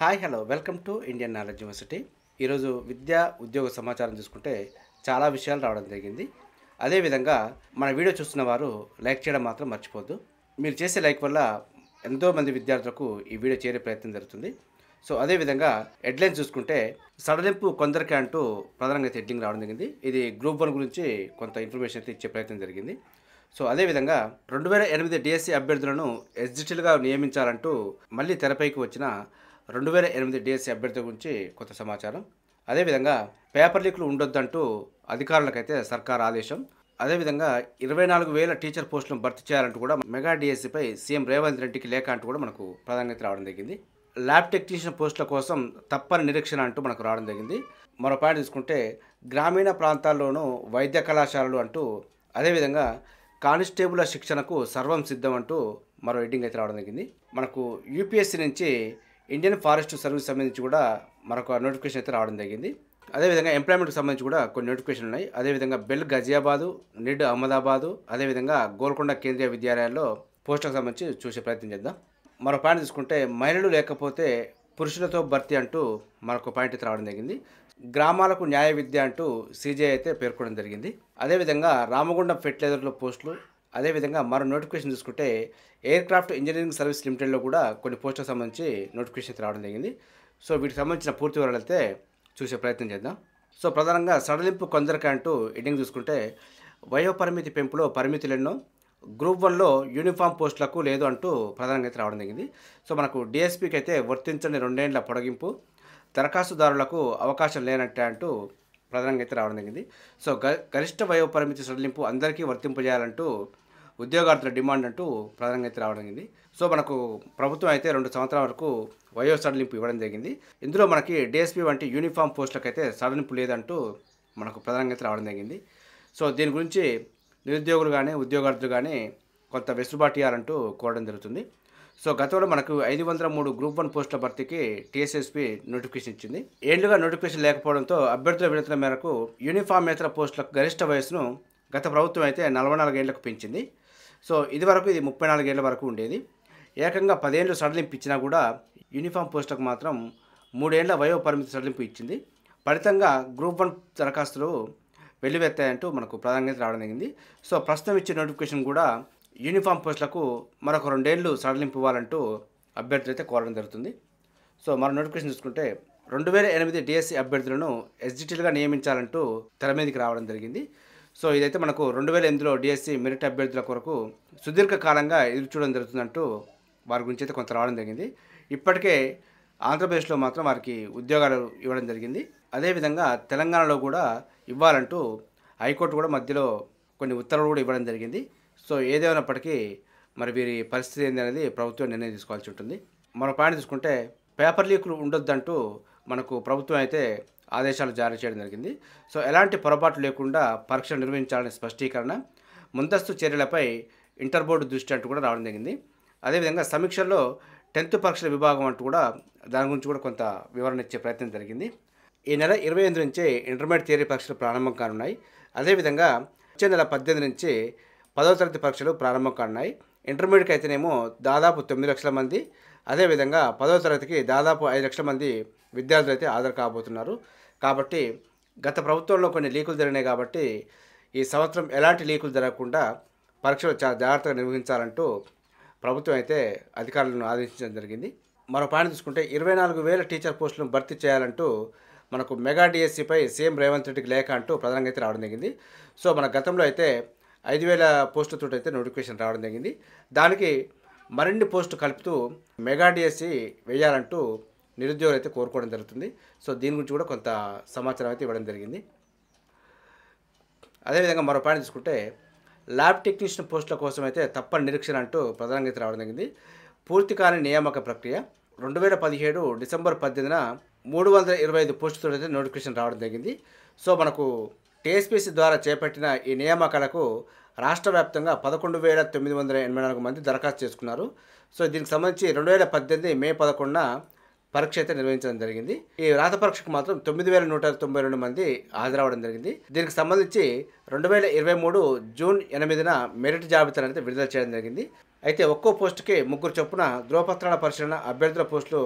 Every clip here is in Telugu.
hi hello welcome to Indian knowledge university ఈరోజు విద్యా ఉద్యోగ సమాచారం చూసుకుంటే చాలా విషయాలు రావడం జరిగింది అదేవిధంగా మన వీడియో చూస్తున్న వారు లైక్ చేయడం మాత్రం మర్చిపోద్దు మీరు చేసే లైక్ వల్ల ఎంతోమంది విద్యార్థులకు ఈ వీడియో చేరే ప్రయత్నం జరుగుతుంది సో అదేవిధంగా హెడ్లైన్స్ చూసుకుంటే సడలింపు కొందరికి అంటూ ప్రధానంగా హెడ్లింగ్ రావడం జరిగింది ఇది గ్రూప్ వన్ గురించి కొంత ఇన్ఫర్మేషన్ అయితే ఇచ్చే ప్రయత్నం జరిగింది సో అదేవిధంగా రెండు వేల ఎనిమిది డిఎస్సి అభ్యర్థులను ఎస్జిటిల్గా నియమించాలంటూ మళ్ళీ తెరపైకి వచ్చిన రెండు వేల ఎనిమిది డిఎస్సీ అభ్యర్థి గురించి కొత్త సమాచారం అదేవిధంగా పేపర్ లీక్లు ఉండొద్దంటూ అధికారులకైతే సర్కార్ ఆదేశం అదేవిధంగా ఇరవై నాలుగు వేల టీచర్ పోస్టులను భర్తీ చేయాలంటూ కూడా మెగా డిఎస్సీపై సీఎం రేవంత్ రెడ్డికి లేఖ అంటూ కూడా మనకు ప్రాధాన్యత రావడం జరిగింది ల్యాబ్ టెక్నీషియన్ పోస్టుల కోసం తప్పని నిరీక్షణ అంటూ మనకు రావడం జరిగింది మరో పాయింట్ తీసుకుంటే గ్రామీణ ప్రాంతాల్లోనూ వైద్య కళాశాలలు అంటూ అదేవిధంగా కానిస్టేబుల్ శిక్షణకు సర్వం సిద్ధం అంటూ మరో ఎడ్డింగ్ అయితే రావడం జరిగింది మనకు యూపీఎస్సీ నుంచి ఇండియన్ ఫారెస్ట్ సర్వీస్ సంబంధించి కూడా మరొక నోటిఫికేషన్ అయితే రావడం జరిగింది అదేవిధంగా ఎంప్లాయ్మెంట్కి సంబంధించి కూడా కొన్ని నోటిఫికేషన్లు ఉన్నాయి అదేవిధంగా బెల్ గజియాబాదు నిడ్ అహ్మదాబాదు అదేవిధంగా గోల్కొండ కేంద్రీయ విద్యాలయాల్లో పోస్టులకు సంబంధించి చూసే ప్రయత్నం చేద్దాం మరో పాయింట్ తీసుకుంటే మహిళలు లేకపోతే పురుషులతో భర్తీ అంటూ మరొక పాయింట్ అయితే రావడం జరిగింది గ్రామాలకు న్యాయ విద్య అంటూ సీజే అయితే పేర్కొనడం జరిగింది అదేవిధంగా రామగుండం ఫెర్టిలైజర్లో పోస్టులు అదేవిధంగా మరో నోటిఫికేషన్ చూసుకుంటే ఎయిర్క్రాఫ్ట్ ఇంజనీరింగ్ సర్వీస్ లిమిటెడ్లో కూడా కొన్ని పోస్టులకు సంబంధించి నోటిఫికేషన్స్ రావడం జరిగింది సో వీటికి సంబంధించిన పూర్తి వివరాలు అయితే చూసే ప్రయత్నం చేద్దాం సో ప్రధానంగా సడలింపు కొందరికి అంటూ ఎడ్డింగ్ చూసుకుంటే వయోపరిమితి పెంపులో ఎన్నో గ్రూప్ వన్లో యూనిఫామ్ పోస్టులకు లేదు అంటూ ప్రధానంగా అయితే రావడం జరిగింది సో మనకు డిఎస్పీకి అయితే వర్తించని రెండేండ్ల పొడగింపు దరఖాస్తుదారులకు అవకాశం లేనట్టే అంటూ ప్రధానంగా అయితే రావడం జరిగింది సో గ గరిష్ట వయోపరిమితి సడలింపు అందరికీ వర్తింపజేయాలంటూ ఉద్యోగార్థుల డిమాండ్ అంటూ ప్రధానంగా అయితే రావడం జరిగింది సో మనకు ప్రభుత్వం అయితే రెండు సంవత్సరాల వరకు వయో సడలింపు ఇవ్వడం జరిగింది ఇందులో మనకి డిఎస్పీ వంటి యూనిఫామ్ అయితే సడలింపు లేదంటూ మనకు ప్రధానంగా అయితే రావడం జరిగింది సో దీని గురించి నిరుద్యోగులు కానీ ఉద్యోగార్థులు కానీ కొంత వెసులుబాటు ఇవ్వాలంటూ కోరడం జరుగుతుంది సో గతంలో మనకు ఐదు వందల మూడు గ్రూప్ వన్ పోస్టుల భర్తీకి టీఎస్ఎస్పి నోటిఫికేషన్ ఇచ్చింది ఏండ్లుగా నోటిఫికేషన్ లేకపోవడంతో అభ్యర్థుల విడతల మేరకు యూనిఫామ్ ఇతర పోస్టులకు గరిష్ట వయసును గత ప్రభుత్వం అయితే నలభై నాలుగేళ్లకు పెంచింది సో ఇది వరకు ఇది ముప్పై నాలుగేళ్ల వరకు ఉండేది ఏకంగా పదేళ్ళు సడలింపు ఇచ్చినా కూడా యూనిఫామ్ పోస్టుకు మాత్రం మూడేళ్ల వయో పరిమితి సడలింపు ఇచ్చింది ఫలితంగా గ్రూప్ వన్ దరఖాస్తులు వెల్లువెత్తాయంటూ మనకు ప్రాధాన్యత రావడం జరిగింది సో ప్రస్తుతం ఇచ్చే నోటిఫికేషన్ కూడా యూనిఫామ్ పోస్టులకు మరొక రెండేళ్లు సడలింపు ఇవ్వాలంటూ అభ్యర్థులు అయితే కోరడం జరుగుతుంది సో మన నోటిఫికేషన్ చూసుకుంటే రెండు వేల ఎనిమిది డిఎస్సి అభ్యర్థులను ఎస్జిటీలుగా నియమించాలంటూ తెర మీదకి రావడం జరిగింది సో ఇదైతే మనకు రెండు వేల ఎనిమిదిలో డిఎస్సి మెరిట్ అభ్యర్థుల కొరకు సుదీర్ఘకాలంగా ఎదురు చూడడం జరుగుతుందంటూ వారి గురించి అయితే కొంత రావడం జరిగింది ఇప్పటికే ఆంధ్రప్రదేశ్లో మాత్రం వారికి ఉద్యోగాలు ఇవ్వడం జరిగింది అదేవిధంగా తెలంగాణలో కూడా ఇవ్వాలంటూ హైకోర్టు కూడా మధ్యలో కొన్ని ఉత్తర్వులు కూడా ఇవ్వడం జరిగింది సో ఏదేమైనప్పటికీ మరి వీరి పరిస్థితి ఏంటనేది ప్రభుత్వం నిర్ణయం తీసుకోవాల్సి ఉంటుంది మరో పాయింట్ తీసుకుంటే పేపర్ లీకులు ఉండొద్దంటూ మనకు ప్రభుత్వం అయితే ఆదేశాలు జారీ చేయడం జరిగింది సో ఎలాంటి పొరపాటు లేకుండా పరీక్షలు నిర్వహించాలని స్పష్టీకరణ ముందస్తు చర్యలపై ఇంటర్ బోర్డు దృష్టి అంటూ కూడా రావడం జరిగింది అదేవిధంగా సమీక్షల్లో టెన్త్ పరీక్షల విభాగం అంటూ కూడా దాని గురించి కూడా కొంత వివరణ ఇచ్చే ప్రయత్నం జరిగింది ఈ నెల ఇరవై ఎనిమిది నుంచే ఇంటర్మీడియట్ థియరీ పరీక్షలు ప్రారంభం కానున్నాయి అదేవిధంగా వచ్చే నెల పద్దెనిమిది నుంచి పదవ తరగతి పరీక్షలు ప్రారంభం కానున్నాయి ఇంటర్మీడియట్కి అయితేనేమో దాదాపు తొమ్మిది లక్షల మంది అదేవిధంగా పదో తరగతికి దాదాపు ఐదు లక్షల మంది విద్యార్థులు అయితే హాజరు కాబోతున్నారు కాబట్టి గత ప్రభుత్వంలో కొన్ని లీకులు జరిగినాయి కాబట్టి ఈ సంవత్సరం ఎలాంటి లీకులు జరగకుండా పరీక్షలు చాలా జాగ్రత్తగా నిర్వహించాలంటూ ప్రభుత్వం అయితే అధికారులను ఆదేశించడం జరిగింది మరో పాయింట్ చూసుకుంటే ఇరవై నాలుగు వేల టీచర్ పోస్టులను భర్తీ చేయాలంటూ మనకు మెగా డిఎస్సిపై సీఎం రేవంత్ రెడ్డికి లేఖ అంటూ ప్రధానంగా అయితే రావడం జరిగింది సో మన గతంలో అయితే ఐదు వేల పోస్టులతో అయితే నోటిఫికేషన్ రావడం జరిగింది దానికి మరిన్ని పోస్టు కలుపుతూ మెగాడిఎస్సి వేయాలంటూ నిరుద్యోగులు అయితే కోరుకోవడం జరుగుతుంది సో దీని గురించి కూడా కొంత సమాచారం అయితే ఇవ్వడం జరిగింది అదేవిధంగా మరో పాయింట్ తీసుకుంటే ల్యాబ్ టెక్నీషియన్ పోస్టుల కోసం అయితే తప్పని నిరీక్షణ అంటూ ప్రధానంగా అయితే రావడం జరిగింది పూర్తి కాని నియామక ప్రక్రియ రెండు వేల పదిహేడు డిసెంబర్ పద్దెనిమిదిన మూడు వందల ఇరవై ఐదు పోస్టుతో అయితే నోటిఫికేషన్ రావడం జరిగింది సో మనకు టీఎస్పీసీ ద్వారా చేపట్టిన ఈ నియామకాలకు రాష్ట్ర వ్యాప్తంగా పదకొండు వేల తొమ్మిది వందల ఎనభై నాలుగు మంది దరఖాస్తు చేసుకున్నారు సో దీనికి సంబంధించి రెండు వేల పద్దెనిమిది మే పదకొండున పరీక్ష అయితే నిర్వహించడం జరిగింది ఈ రాత పరీక్షకు మాత్రం తొమ్మిది వేల నూట తొంభై రెండు మంది హాజరవడం జరిగింది దీనికి సంబంధించి రెండు వేల ఇరవై మూడు జూన్ ఎనిమిదిన మెరిట్ జాబితాను అయితే విడుదల చేయడం జరిగింది అయితే ఒక్కో పోస్టుకి ముగ్గురు చొప్పున ధృవపత్రాల పరిశీలన అభ్యర్థుల పోస్టులు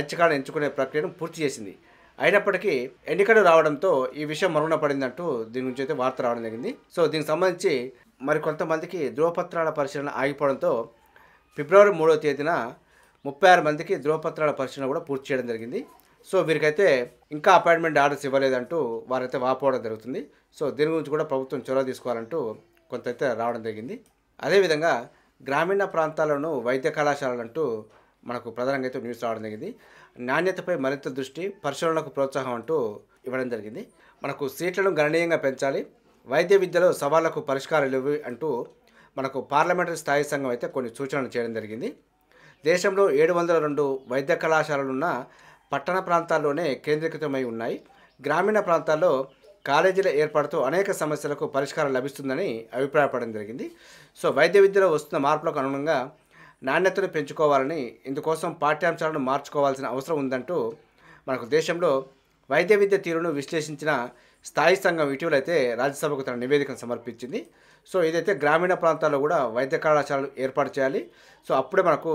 ఐచ్ఛకాలను ఎంచుకునే ప్రక్రియను పూర్తి చేసింది అయినప్పటికీ ఎన్నికలు రావడంతో ఈ విషయం మరుగున పడిందంటూ దీని గురించి అయితే వార్త రావడం జరిగింది సో దీనికి సంబంధించి మరికొంతమందికి ధ్రువపత్రాల పరిశీలన ఆగిపోవడంతో ఫిబ్రవరి మూడో తేదీన ముప్పై ఆరు మందికి ధ్రువపత్రాల పరిశీలన కూడా పూర్తి చేయడం జరిగింది సో వీరికైతే ఇంకా అపాయింట్మెంట్ ఆర్డర్స్ ఇవ్వలేదంటూ వారైతే వాపోవడం జరుగుతుంది సో దీని గురించి కూడా ప్రభుత్వం చొరవ తీసుకోవాలంటూ కొంత అయితే రావడం జరిగింది అదేవిధంగా గ్రామీణ ప్రాంతాలను వైద్య కళాశాలలంటూ మనకు ప్రధానంగా అయితే న్యూస్ రావడం జరిగింది నాణ్యతపై మరింత దృష్టి పరిశోధనలకు ప్రోత్సాహం అంటూ ఇవ్వడం జరిగింది మనకు సీట్లను గణనీయంగా పెంచాలి వైద్య విద్యలో సవాళ్లకు పరిష్కారాలు అంటూ మనకు పార్లమెంటరీ స్థాయి సంఘం అయితే కొన్ని సూచనలు చేయడం జరిగింది దేశంలో ఏడు వందల రెండు వైద్య కళాశాలలున్న పట్టణ ప్రాంతాల్లోనే కేంద్రీకృతమై ఉన్నాయి గ్రామీణ ప్రాంతాల్లో కాలేజీల ఏర్పాటుతో అనేక సమస్యలకు పరిష్కారం లభిస్తుందని అభిప్రాయపడడం జరిగింది సో వైద్య విద్యలో వస్తున్న మార్పులకు అనుగుణంగా నాణ్యతను పెంచుకోవాలని ఇందుకోసం పాఠ్యాంశాలను మార్చుకోవాల్సిన అవసరం ఉందంటూ మనకు దేశంలో వైద్య విద్య తీరును విశ్లేషించిన స్థాయి సంఘం ఇటీవల అయితే రాజ్యసభకు తన నివేదికను సమర్పించింది సో ఏదైతే గ్రామీణ ప్రాంతాల్లో కూడా వైద్య కళాశాలలు ఏర్పాటు చేయాలి సో అప్పుడే మనకు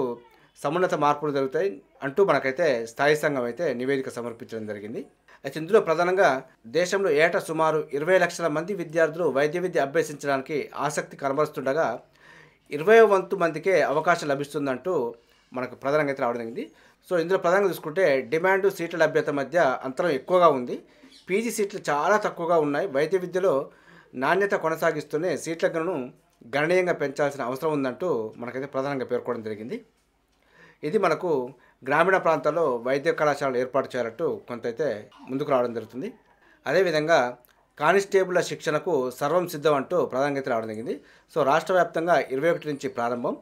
సమున్నత మార్పులు జరుగుతాయి అంటూ మనకైతే స్థాయి సంఘం అయితే నివేదిక సమర్పించడం జరిగింది అయితే ఇందులో ప్రధానంగా దేశంలో ఏట సుమారు ఇరవై లక్షల మంది విద్యార్థులు వైద్య విద్య అభ్యసించడానికి ఆసక్తి కనబరుస్తుండగా ఇరవై వంతు మందికే అవకాశం లభిస్తుందంటూ మనకు ప్రధానంగా అయితే రావడం జరిగింది సో ఇందులో ప్రధానంగా చూసుకుంటే డిమాండ్ సీట్ల లభ్యత మధ్య అంతరం ఎక్కువగా ఉంది పీజీ సీట్లు చాలా తక్కువగా ఉన్నాయి వైద్య విద్యలో నాణ్యత కొనసాగిస్తూనే సీట్లను గణనీయంగా పెంచాల్సిన అవసరం ఉందంటూ మనకైతే ప్రధానంగా పేర్కొనడం జరిగింది ఇది మనకు గ్రామీణ ప్రాంతాల్లో వైద్య కళాశాలలు ఏర్పాటు చేయాలట్టు కొంతైతే ముందుకు రావడం జరుగుతుంది అదేవిధంగా కానిస్టేబుల్ల శిక్షణకు సర్వం సిద్ధం అంటూ ప్రధానంగా రావడం జరిగింది సో రాష్ట్ర వ్యాప్తంగా ఇరవై ఒకటి నుంచి ప్రారంభం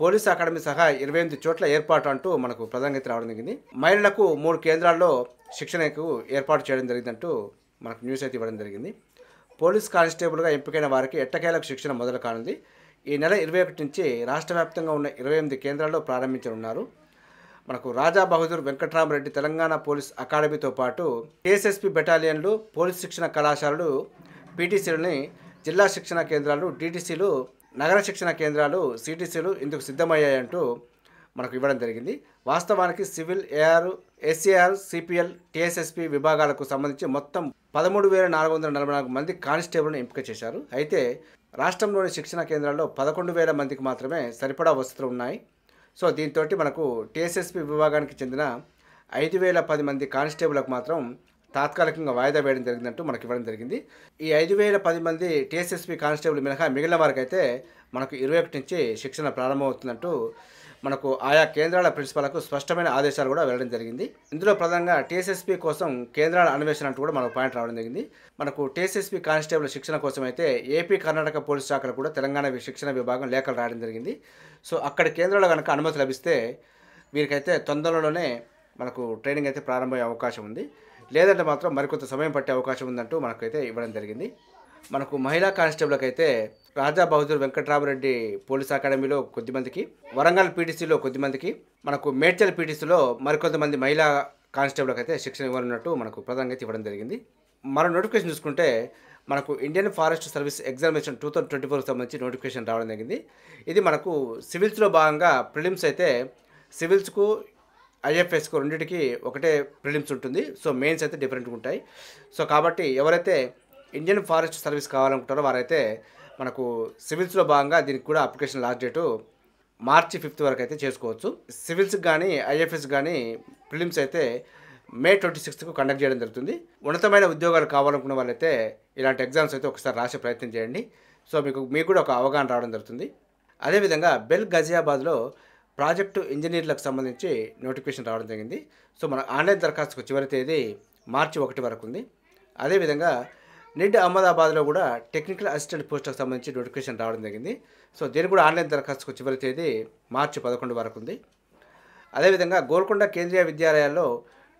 పోలీస్ అకాడమీ సహా ఇరవై ఎనిమిది చోట్ల ఏర్పాటు అంటూ మనకు ప్రధానంగా అయితే రావడం జరిగింది మహిళలకు మూడు కేంద్రాల్లో శిక్షణకు ఏర్పాటు చేయడం జరిగిందంటూ మనకు న్యూస్ అయితే ఇవ్వడం జరిగింది పోలీస్ కానిస్టేబుల్గా ఎంపికైన వారికి ఎట్టకేలకు శిక్షణ మొదలు కానుంది ఈ నెల ఇరవై ఒకటి నుంచి రాష్ట్ర వ్యాప్తంగా ఉన్న ఇరవై ఎనిమిది కేంద్రాల్లో ప్రారంభించనున్నారు మనకు రాజా బహదూర్ వెంకట్రామరెడ్డి తెలంగాణ పోలీస్ అకాడమీతో పాటు కేఎస్ఎస్పి బెటాలియన్లు పోలీస్ శిక్షణ కళాశాలలు పీటీసీలని జిల్లా శిక్షణ కేంద్రాలు డీటీసీలు నగర శిక్షణ కేంద్రాలు సిటీసీలు ఇందుకు సిద్ధమయ్యాయంటూ మనకు ఇవ్వడం జరిగింది వాస్తవానికి civil AR SAR CPL TSSP విభాగాలకు సంబంధించి మొత్తం పదమూడు వేల నాలుగు వందల నలభై నాలుగు మంది కానిస్టేబుల్ని ఎంపిక చేశారు అయితే రాష్ట్రంలోని శిక్షణ కేంద్రాల్లో పదకొండు వేల మందికి మాత్రమే సరిపడా వసతులు ఉన్నాయి సో దీంతో మనకు టీఎస్ఎస్పి విభాగానికి చెందిన ఐదు వేల పది మంది కానిస్టేబుల్లకు మాత్రం తాత్కాలికంగా వాయిదా వేయడం జరిగిందంటూ మనకి ఇవ్వడం జరిగింది ఈ ఐదు వేల పది మంది టీఎస్ఎస్పీ కానిస్టేబుల్ మినహా మిగిలిన వారికి అయితే మనకు ఇరవై ఒకటి నుంచి శిక్షణ ప్రారంభమవుతుందంటూ మనకు ఆయా కేంద్రాల ప్రిన్సిపాలకు స్పష్టమైన ఆదేశాలు కూడా వెళ్ళడం జరిగింది ఇందులో ప్రధానంగా టీఎస్ఎస్పీ కోసం కేంద్రాల అన్వేషణ అంటూ కూడా మనకు పాయింట్ రావడం జరిగింది మనకు టీఎస్ఎస్పీ కానిస్టేబుల్ శిక్షణ కోసం అయితే ఏపీ కర్ణాటక పోలీస్ శాఖలు కూడా తెలంగాణ శిక్షణ విభాగం లేఖలు రాయడం జరిగింది సో అక్కడ కేంద్రాలు కనుక అనుమతి లభిస్తే వీరికైతే తొందరలోనే మనకు ట్రైనింగ్ అయితే ప్రారంభమయ్యే అవకాశం ఉంది లేదంటే మాత్రం మరికొంత సమయం పట్టే అవకాశం ఉందంటూ మనకైతే ఇవ్వడం జరిగింది మనకు మహిళా కానిస్టేబుల్కి అయితే రాజా బహదూర్ వెంకట్రామరెడ్డి పోలీస్ అకాడమీలో కొద్దిమందికి వరంగల్ పీటీసీలో కొద్దిమందికి మనకు మేడ్చల్ పీటీసీలో మరికొంతమంది మహిళా కానిస్టేబుల్కి అయితే శిక్షణ ఇవ్వాలన్నట్టు మనకు ప్రధానంగా ఇవ్వడం జరిగింది మరో నోటిఫికేషన్ చూసుకుంటే మనకు Indian forest service examination two thousand twenty ఫోర్కి సంబంధించి నోటిఫికేషన్ రావడం జరిగింది ఇది మనకు సివిల్స్లో భాగంగా ప్రిలిమ్స్ అయితే సివిల్స్కు ఐఎఫ్ఎస్కు రెండింటికి ఒకటే ప్రిలిమ్స్ ఉంటుంది సో మెయిన్స్ అయితే డిఫరెంట్గా ఉంటాయి సో కాబట్టి ఎవరైతే ఇండియన్ ఫారెస్ట్ సర్వీస్ కావాలనుకుంటారో వారైతే మనకు సివిల్స్లో భాగంగా దీనికి కూడా application last date March fifth వరకు అయితే చేసుకోవచ్చు సివిల్స్కి కానీ ఐఎఫ్ఎస్ కానీ ప్రిలిమ్స్ అయితే మే ట్వంటీ సిక్స్త్కు కండక్ట్ చేయడం జరుగుతుంది ఉన్నతమైన ఉద్యోగాలు కావాలనుకున్న వాళ్ళైతే ఇలాంటి ఎగ్జామ్స్ అయితే ఒకసారి రాసే ప్రయత్నం చేయండి సో మీకు మీకు కూడా ఒక అవగాహన రావడం జరుగుతుంది అదేవిధంగా బెల్ గజియాబాద్లో ప్రాజెక్టు ఇంజనీర్లకు సంబంధించి నోటిఫికేషన్ రావడం జరిగింది సో మన ఆన్లైన్ దరఖాస్తుకు చివరి తేదీ మార్చి ఒకటి వరకు ఉంది అదేవిధంగా నిడ్ అహ్మదాబాద్లో కూడా టెక్నికల్ అసిస్టెంట్ పోస్టులకు సంబంధించి నోటిఫికేషన్ రావడం జరిగింది సో దీని కూడా ఆన్లైన్ దరఖాస్తుకు చివరి తేదీ మార్చి పదకొండు వరకు ఉంది అదేవిధంగా గోల్కొండ కేంద్రీయ విద్యాలయాల్లో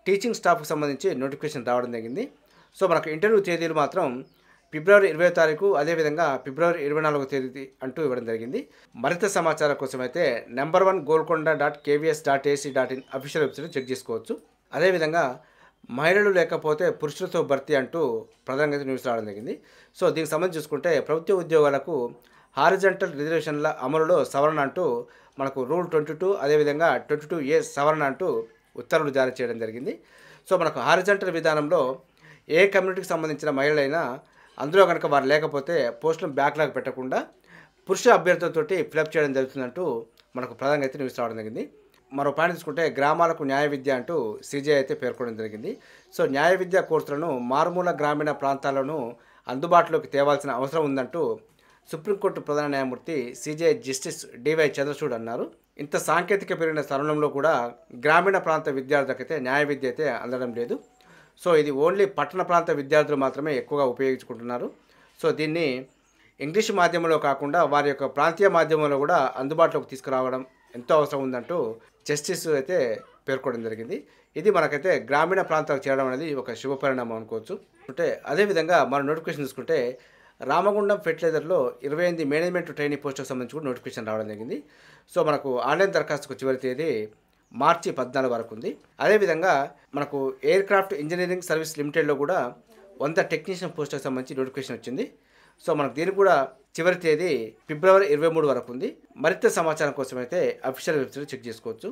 టీచింగ్ స్టాఫ్కు సంబంధించి నోటిఫికేషన్ రావడం జరిగింది సో మనకు ఇంటర్వ్యూ తేదీలు మాత్రం ఫిబ్రవరి ఇరవై తారీఖు అదేవిధంగా ఫిబ్రవరి ఇరవై నాలుగో తేదీ అంటూ ఇవ్వడం జరిగింది మరింత సమాచారం కోసం అయితే number one Golconda dot KVS dot AC dot in official website check చేసుకోవచ్చు అదేవిధంగా మహిళలు లేకపోతే పురుషులతో భర్తీ అంటూ ప్రధానంగా న్యూస్ రావడం జరిగింది సో దీనికి సంబంధించి చూసుకుంటే ప్రభుత్వ ఉద్యోగాలకు హారిజెంటల్ రిజర్వేషన్ల అమలులో సవరణ అంటూ మనకు రూల్ ట్వంటీ టూ అదేవిధంగా ట్వంటీ టూ ఏ సవరణ అంటూ ఉత్తర్వులు జారీ చేయడం జరిగింది సో మనకు హారిజెంటల్ విధానంలో ఏ కమ్యూనిటీకి సంబంధించిన మహిళలైనా అందులో కనుక వారు లేకపోతే పోస్టులను బ్యాక్లాగ్ పెట్టకుండా పురుష అభ్యర్థులతో ఫిలప్ చేయడం జరుగుతుందంటూ మనకు ప్రధానంగా అయితే న్యూస్ రావడం జరిగింది మరో పాయింట్ తీసుకుంటే గ్రామాలకు న్యాయ విద్య అంటూ సిజీఐ అయితే పేర్కొనడం జరిగింది సో న్యాయ విద్య కోర్సులను మారుమూల గ్రామీణ ప్రాంతాలను అందుబాటులోకి తేవాల్సిన అవసరం ఉందంటూ సుప్రీంకోర్టు ప్రధాన న్యాయమూర్తి సిజే జస్టిస్ డివై చంద్రచూడ్ అన్నారు ఇంత సాంకేతిక పెరిగిన తరుణంలో కూడా గ్రామీణ ప్రాంత విద్యార్థులకైతే న్యాయ విద్య అయితే అందడం లేదు సో ఇది ఓన్లీ పట్టణ ప్రాంత విద్యార్థులు మాత్రమే ఎక్కువగా ఉపయోగించుకుంటున్నారు సో దీన్ని ఇంగ్లీష్ మాధ్యమంలో కాకుండా వారి యొక్క ప్రాంతీయ మాధ్యమంలో కూడా అందుబాటులోకి తీసుకురావడం ఎంతో అవసరం ఉందంటూ జస్టిస్ అయితే పేర్కొనడం జరిగింది ఇది మనకైతే గ్రామీణ ప్రాంతాలకు చేరడం అనేది ఒక శుభ పరిణామం అనుకోవచ్చు అంటే అదేవిధంగా మనం నోటిఫికేషన్ చూసుకుంటే రామగుండం ఫెర్టిలైజర్లో ఇరవై ఎనిమిది మేనేజ్మెంట్ ట్రైనింగ్ పోస్టుకు సంబంధించి కూడా నోటిఫికేషన్ రావడం జరిగింది సో మనకు ఆన్లైన్ దరఖాస్తుకు చివరి తేదీ మార్చి పద్నాలుగు వరకు ఉంది అదేవిధంగా మనకు ఎయిర్ క్రాఫ్ట్ ఇంజనీరింగ్ సర్వీస్ లిమిటెడ్లో కూడా వంద టెక్నీషియన్ పోస్టుకు సంబంధించి నోటిఫికేషన్ వచ్చింది సో మనకు దీనికి కూడా చివరి తేదీ ఫిబ్రవరి ఇరవై మూడు వరకు ఉంది మరింత సమాచారం కోసం అయితే అఫీషియల్ వెబ్సైట్ చెక్ చేసుకోవచ్చు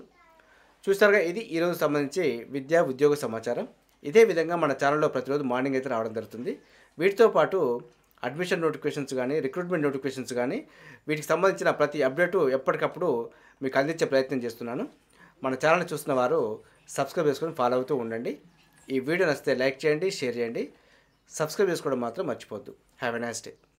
చూసారుగా ఇది ఈరోజు సంబంధించి విద్యా ఉద్యోగ సమాచారం ఇదే విధంగా మన ఛానల్లో ప్రతిరోజు మార్నింగ్ అయితే రావడం జరుగుతుంది వీటితో పాటు అడ్మిషన్ నోటిఫికేషన్స్ కానీ రిక్రూట్మెంట్ నోటిఫికేషన్స్ కానీ వీటికి సంబంధించిన ప్రతి అప్డేటు ఎప్పటికప్పుడు మీకు అందించే ప్రయత్నం చేస్తున్నాను మన ఛానల్ చూసిన వారు సబ్స్క్రైబ్ చేసుకొని ఫాలో అవుతూ ఉండండి ఈ వీడియో నచ్చితే లైక్ చేయండి షేర్ చేయండి సబ్స్క్రైబ్ చేసుకోవడం మాత్రం మర్చిపోద్దు హ్యావ్ ఎ నైస్ డే